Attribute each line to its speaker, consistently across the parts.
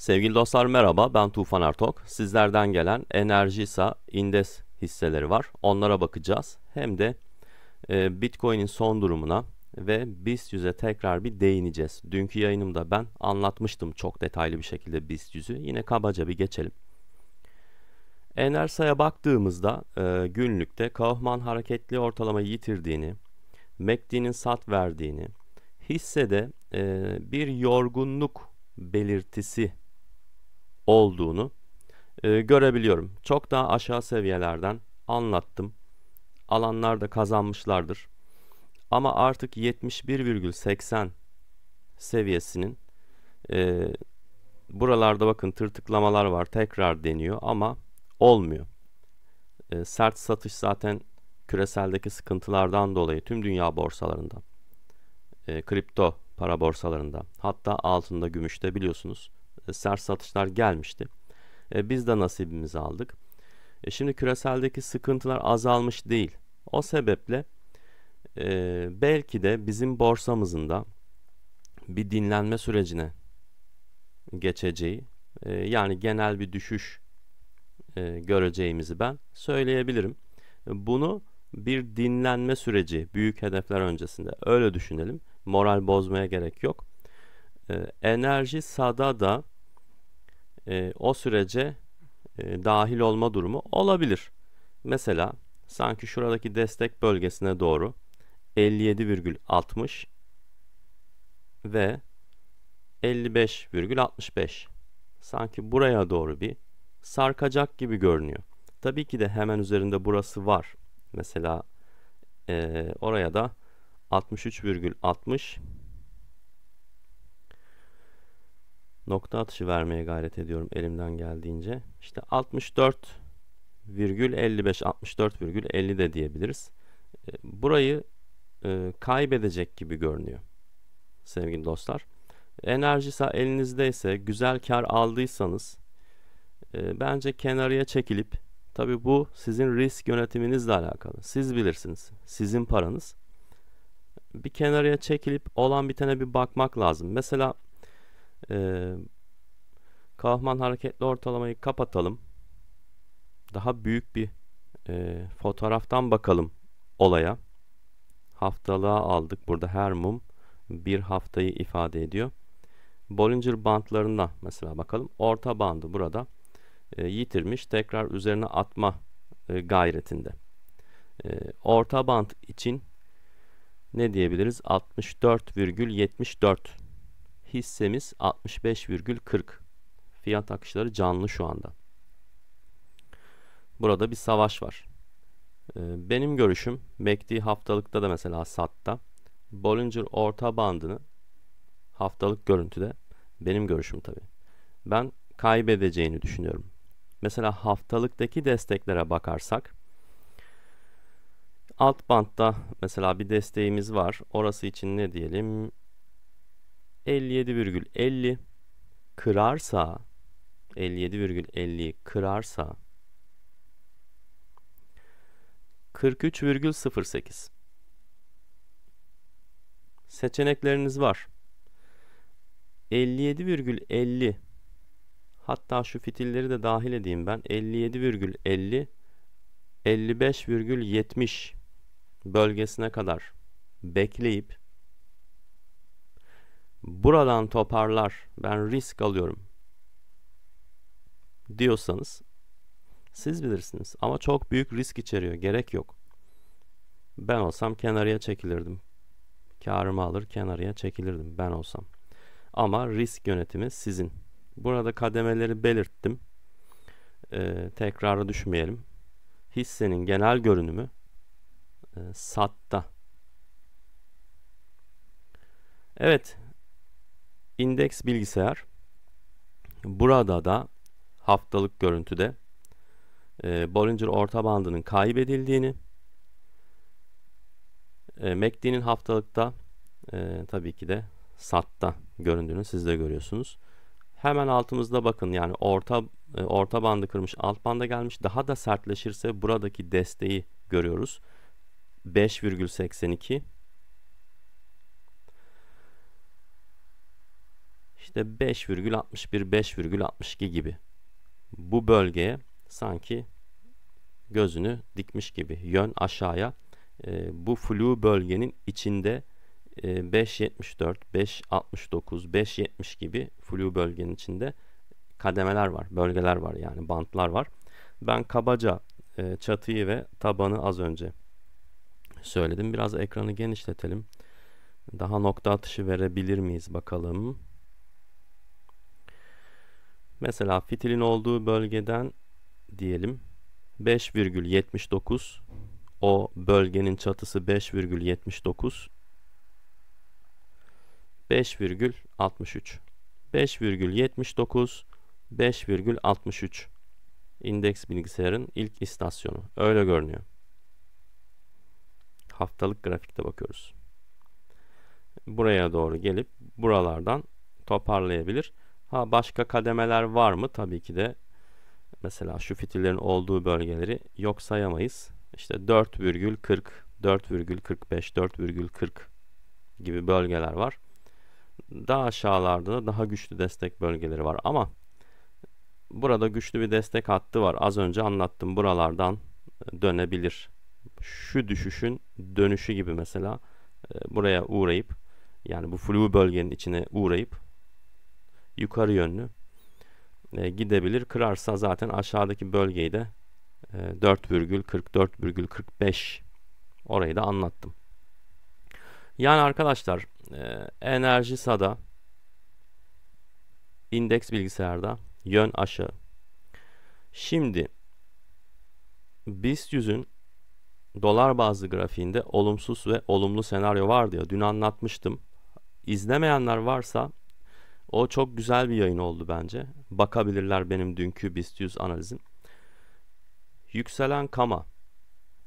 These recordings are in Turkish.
Speaker 1: Sevgili dostlar merhaba ben Tufan Artok. Sizlerden gelen Enerjisa Indes hisseleri var. Onlara bakacağız. Hem de e, Bitcoin'in son durumuna ve BIST 100'e tekrar bir değineceğiz. Dünkü yayınımda ben anlatmıştım çok detaylı bir şekilde BIST 100'ü. Yine kabaca bir geçelim. Enersa'ya baktığımızda e, günlükte Kaufman hareketli ortalamayı yitirdiğini, MACD'nin e sat verdiğini, hissede e, bir yorgunluk belirtisi olduğunu e, görebiliyorum. Çok daha aşağı seviyelerden anlattım. Alanlar da kazanmışlardır. Ama artık 71,80 seviyesinin e, buralarda bakın tırtıklamalar var tekrar deniyor ama olmuyor. E, sert satış zaten küreseldeki sıkıntılardan dolayı tüm dünya borsalarında, e, kripto para borsalarında hatta altında gümüşte biliyorsunuz e, sert satışlar gelmişti. E, biz de nasibimizi aldık. E, şimdi küreseldeki sıkıntılar azalmış değil. O sebeple belki de bizim borsamızın da bir dinlenme sürecine geçeceği yani genel bir düşüş göreceğimizi ben söyleyebilirim. Bunu bir dinlenme süreci büyük hedefler öncesinde öyle düşünelim. Moral bozmaya gerek yok. Ee, enerji sada da e, o sürece e, dahil olma durumu olabilir. Mesela sanki şuradaki destek bölgesine doğru 57,60 ve 55,65 sanki buraya doğru bir sarkacak gibi görünüyor. Tabii ki de hemen üzerinde burası var. Mesela e, oraya da 63,60 nokta atışı vermeye gayret ediyorum elimden geldiğince. İşte 64,55 64,50 de diyebiliriz. E, burayı e, kaybedecek gibi görünüyor sevgili dostlar. enerjisi elinizdeyse güzel kar aldıysanız e, bence kenarıya çekilip tabi bu sizin risk yönetiminizle alakalı. Siz bilirsiniz. Sizin paranız. Bir kenarıya çekilip olan bitene bir bakmak lazım. Mesela ee, Kahman hareketli ortalamayı kapatalım. Daha büyük bir e, fotoğraftan bakalım olaya. Haftalığa aldık. Burada her mum bir haftayı ifade ediyor. Bollinger bandlarına mesela bakalım. Orta bandı burada e, yitirmiş. Tekrar üzerine atma e, gayretinde. E, orta band için ne diyebiliriz? 64,74 hissemiz 65,40. Fiyat akışları canlı şu anda. Burada bir savaş var. Ee, benim görüşüm MACD haftalıkta da mesela satta Bollinger orta bandını haftalık görüntüde benim görüşüm tabi. Ben kaybedeceğini düşünüyorum. Mesela haftalıktaki desteklere bakarsak alt bantta mesela bir desteğimiz var. Orası için ne diyelim? 57,50 kırarsa 57,50 kırarsa 43,08 Seçenekleriniz var. 57,50 hatta şu fitilleri de dahil edeyim ben. 57,50 55,70 bölgesine kadar bekleyip buradan toparlar ben risk alıyorum diyorsanız siz bilirsiniz ama çok büyük risk içeriyor gerek yok. Ben olsam kenarıya çekilirdim. Karımı alır kenarıya çekilirdim ben olsam. Ama risk yönetimi sizin. Burada kademeleri belirttim. Ee, tekrara düşmeyelim. Hissenin genel görünümü e, satta. Evet Index bilgisayar. Burada da haftalık görüntüde e, Bollinger orta bandının kaybedildiğini e, MACD'nin haftalıkta e, tabii ki de satta göründüğünü siz de görüyorsunuz. Hemen altımızda bakın yani orta e, orta bandı kırmış alt banda gelmiş daha da sertleşirse buradaki desteği görüyoruz. 5,82 işte 5,61 5,62 gibi bu bölgeye sanki gözünü dikmiş gibi yön aşağıya e, bu flu bölgenin içinde e, 5.74 5.69 5.70 gibi flu bölgenin içinde kademeler var bölgeler var yani bantlar var ben kabaca e, çatıyı ve tabanı az önce söyledim biraz ekranı genişletelim daha nokta atışı verebilir miyiz bakalım Mesela fitilin olduğu bölgeden diyelim 5,79 o bölgenin çatısı 5,79 5,63 5,79 5,63 indeks bilgisayarın ilk istasyonu öyle görünüyor. Haftalık grafikte bakıyoruz. Buraya doğru gelip buralardan toparlayabilir. Ha başka kademeler var mı? Tabii ki de mesela şu fitillerin olduğu bölgeleri yok sayamayız. İşte 4,40, 4,45, 4,40 gibi bölgeler var. Daha aşağılarda da daha güçlü destek bölgeleri var ama burada güçlü bir destek hattı var. Az önce anlattım buralardan e, dönebilir. Şu düşüşün dönüşü gibi mesela e, buraya uğrayıp yani bu flu bölgenin içine uğrayıp yukarı yönlü e, gidebilir. Kırarsa zaten aşağıdaki bölgeyi de e, 4,44,45 orayı da anlattım. Yani arkadaşlar e, enerji sada indeks bilgisayarda yön aşağı. Şimdi BIST 100'ün dolar bazlı grafiğinde olumsuz ve olumlu senaryo var diye dün anlatmıştım. İzlemeyenler varsa o çok güzel bir yayın oldu bence. Bakabilirler benim dünkü BIST 100 analizim. Yükselen kama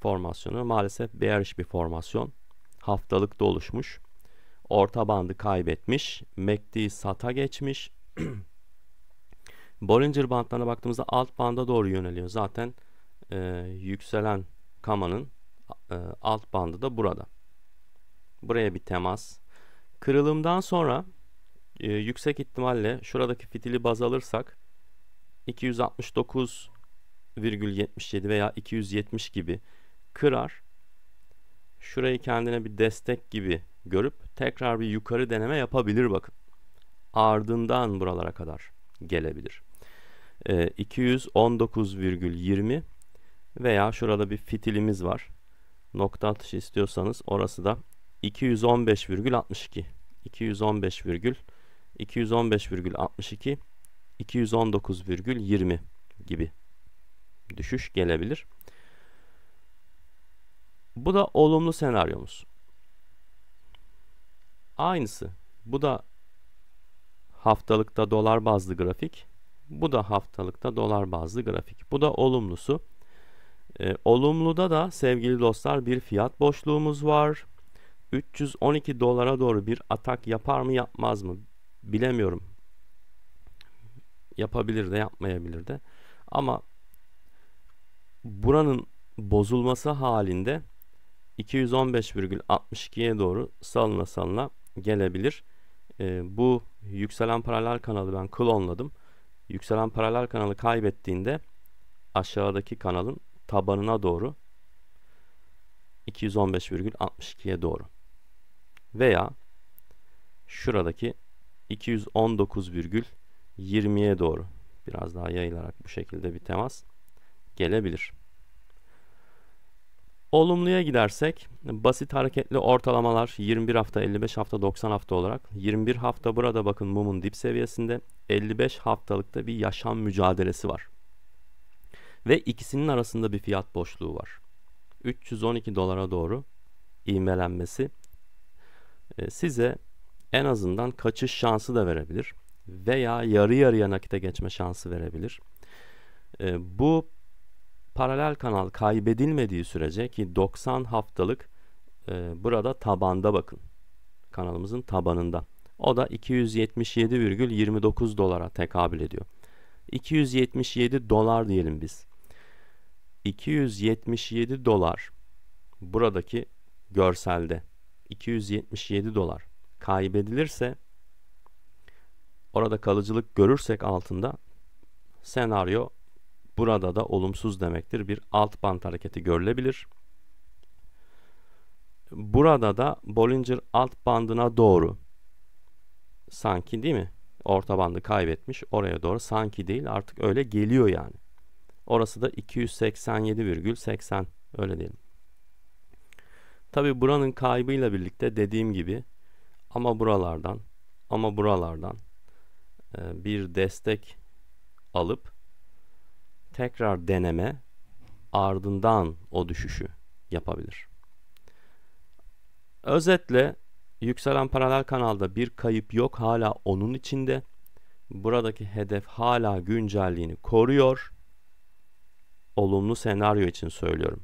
Speaker 1: formasyonu maalesef bearish bir formasyon. Haftalık da oluşmuş. Orta bandı kaybetmiş. MACD e sata geçmiş. Bollinger bandlarına baktığımızda alt banda doğru yöneliyor. Zaten e, yükselen kamanın e, alt bandı da burada. Buraya bir temas. Kırılımdan sonra e, yüksek ihtimalle şuradaki fitili baz alırsak 269,77 veya 270 gibi kırar. Şurayı kendine bir destek gibi görüp tekrar bir yukarı deneme yapabilir bakın. Ardından buralara kadar gelebilir. E, ee, 219,20 veya şurada bir fitilimiz var. Nokta atışı istiyorsanız orası da 215,62. 215,62 215,62 219,20 gibi düşüş gelebilir. Bu da olumlu senaryomuz. Aynısı. Bu da haftalıkta dolar bazlı grafik. Bu da haftalıkta dolar bazlı grafik. Bu da olumlusu. E, olumluda da sevgili dostlar bir fiyat boşluğumuz var. 312 dolara doğru bir atak yapar mı yapmaz mı? bilemiyorum. Yapabilir de yapmayabilir de. Ama buranın bozulması halinde 215,62'ye doğru salına salına gelebilir. E, bu yükselen paralel kanalı ben klonladım. Yükselen paralel kanalı kaybettiğinde aşağıdaki kanalın tabanına doğru 215,62'ye doğru veya şuradaki 219,20'ye doğru biraz daha yayılarak bu şekilde bir temas gelebilir. Olumluya gidersek basit hareketli ortalamalar 21 hafta, 55 hafta, 90 hafta olarak 21 hafta burada bakın mumun dip seviyesinde 55 haftalıkta bir yaşam mücadelesi var. Ve ikisinin arasında bir fiyat boşluğu var. 312 dolara doğru ivmelenmesi e, size en azından kaçış şansı da verebilir veya yarı yarıya nakite geçme şansı verebilir. E, bu paralel kanal kaybedilmediği sürece ki 90 haftalık e, burada tabanda bakın. Kanalımızın tabanında. O da 277,29 dolara tekabül ediyor. 277 dolar diyelim biz. 277 dolar buradaki görselde 277 dolar kaybedilirse orada kalıcılık görürsek altında senaryo burada da olumsuz demektir. Bir alt bant hareketi görülebilir. Burada da Bollinger alt bandına doğru sanki değil mi? Orta bandı kaybetmiş. Oraya doğru sanki değil artık öyle geliyor yani. Orası da 287,80 öyle diyelim. Tabi buranın kaybıyla birlikte dediğim gibi ama buralardan ama buralardan e, bir destek alıp tekrar deneme ardından o düşüşü yapabilir. Özetle yükselen paralel kanalda bir kayıp yok hala onun içinde. Buradaki hedef hala güncelliğini koruyor. Olumlu senaryo için söylüyorum.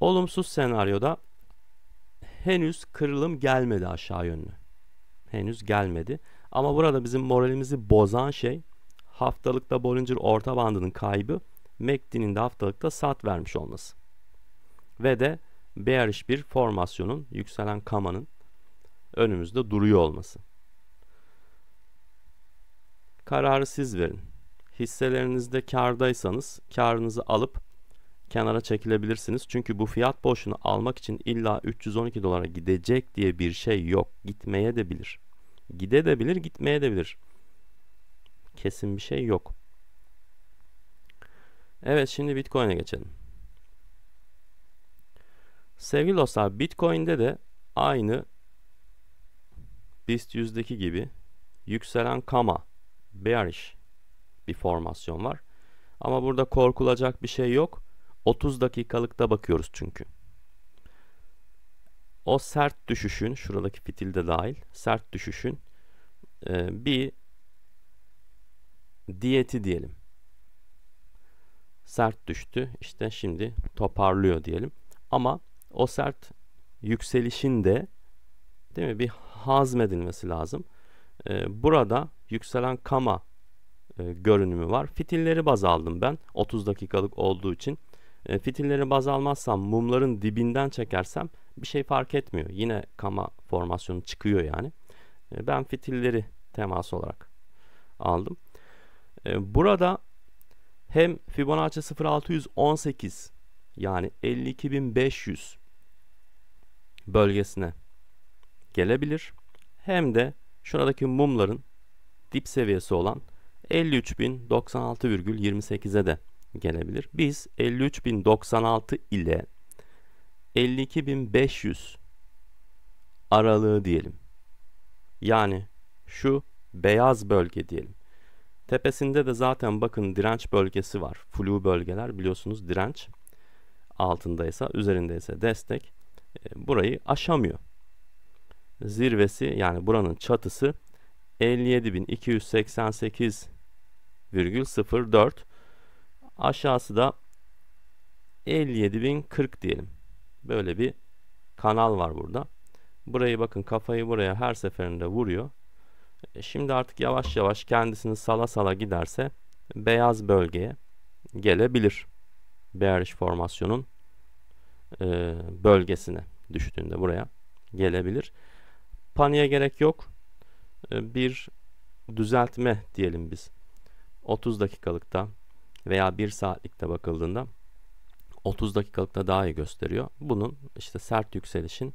Speaker 1: Olumsuz senaryoda henüz kırılım gelmedi aşağı yönlü. Henüz gelmedi. Ama burada bizim moralimizi bozan şey haftalıkta Bollinger orta bandının kaybı MACD'nin de haftalıkta sat vermiş olması. Ve de bearish bir formasyonun yükselen kamanın önümüzde duruyor olması. Kararı siz verin. Hisselerinizde kardaysanız karınızı alıp kenara çekilebilirsiniz. Çünkü bu fiyat boşunu almak için illa 312 dolara gidecek diye bir şey yok. Gitmeye de bilir. Gide de bilir, gitmeye de bilir. Kesin bir şey yok. Evet şimdi Bitcoin'e geçelim. Sevgili dostlar Bitcoin'de de aynı BIST 100'deki gibi yükselen kama bearish bir formasyon var. Ama burada korkulacak bir şey yok. 30 dakikalıkta bakıyoruz çünkü. O sert düşüşün, şuradaki fitil de dahil, sert düşüşün e, bir diyeti diyelim. Sert düştü, işte şimdi toparlıyor diyelim. Ama o sert yükselişin de değil mi bir hazmedilmesi lazım. E, burada yükselen kama e, görünümü var. Fitilleri baz aldım ben 30 dakikalık olduğu için. E, fitilleri baz almazsam mumların dibinden çekersem bir şey fark etmiyor. Yine kama formasyonu çıkıyor yani. E, ben fitilleri temas olarak aldım. E, burada hem Fibonacci 0618 yani 52500 bölgesine gelebilir. Hem de şuradaki mumların dip seviyesi olan 53.096,28'e de gelebilir. Biz 53.096 ile 52.500 aralığı diyelim. Yani şu beyaz bölge diyelim. Tepesinde de zaten bakın direnç bölgesi var. Flu bölgeler biliyorsunuz direnç altındaysa üzerindeyse destek e, burayı aşamıyor. Zirvesi yani buranın çatısı 57.288,04 Aşağısı da 57.040 diyelim. Böyle bir kanal var burada. Burayı bakın kafayı buraya her seferinde vuruyor. E, şimdi artık yavaş yavaş kendisini sala sala giderse beyaz bölgeye gelebilir. Bearish formasyonun e, bölgesine düştüğünde buraya gelebilir. Paniğe gerek yok. E, bir düzeltme diyelim biz. 30 dakikalıkta veya 1 saatlikte bakıldığında 30 dakikalıkta daha iyi gösteriyor. Bunun işte sert yükselişin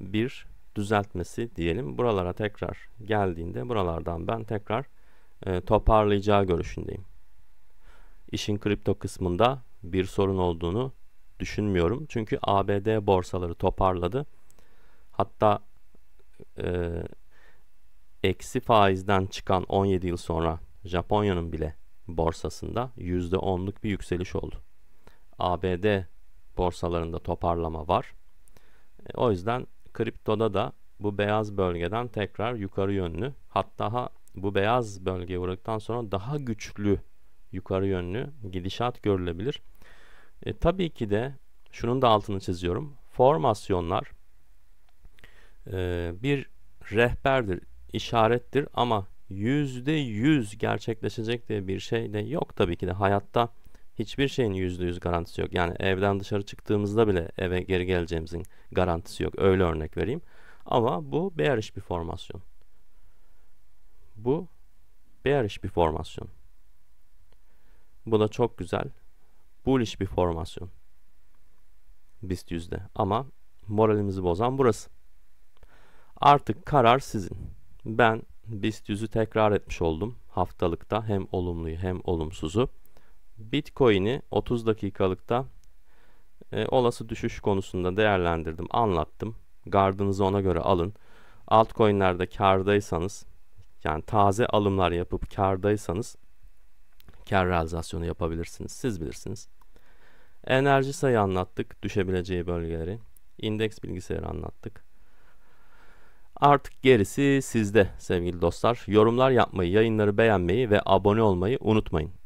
Speaker 1: bir düzeltmesi diyelim. Buralara tekrar geldiğinde buralardan ben tekrar e, toparlayacağı görüşündeyim. İşin kripto kısmında bir sorun olduğunu düşünmüyorum. Çünkü ABD borsaları toparladı. Hatta e, eksi faizden çıkan 17 yıl sonra Japonya'nın bile borsasında %10'luk bir yükseliş oldu. ABD borsalarında toparlama var. E, o yüzden kriptoda da bu beyaz bölgeden tekrar yukarı yönlü hatta bu beyaz bölgeye uğradıktan sonra daha güçlü yukarı yönlü gidişat görülebilir. E, tabii ki de şunun da altını çiziyorum. Formasyonlar e, bir rehberdir, işarettir ama yüzde yüz gerçekleşecek diye bir şey de yok tabii ki de hayatta hiçbir şeyin yüzde yüz garantisi yok. Yani evden dışarı çıktığımızda bile eve geri geleceğimizin garantisi yok. Öyle örnek vereyim. Ama bu bearish bir formasyon. Bu bearish bir formasyon. Bu da çok güzel. Bullish bir formasyon. BIST yüzde. Ama moralimizi bozan burası. Artık karar sizin. Ben BIST 100'ü tekrar etmiş oldum haftalıkta hem olumluyu hem olumsuzu. Bitcoin'i 30 dakikalıkta e, olası düşüş konusunda değerlendirdim, anlattım. Gardınızı ona göre alın. Altcoin'lerde kardaysanız yani taze alımlar yapıp kardaysanız kar realizasyonu yapabilirsiniz. Siz bilirsiniz. Enerji sayı anlattık, düşebileceği bölgeleri. İndeks bilgisayarı anlattık. Artık gerisi sizde sevgili dostlar. Yorumlar yapmayı, yayınları beğenmeyi ve abone olmayı unutmayın.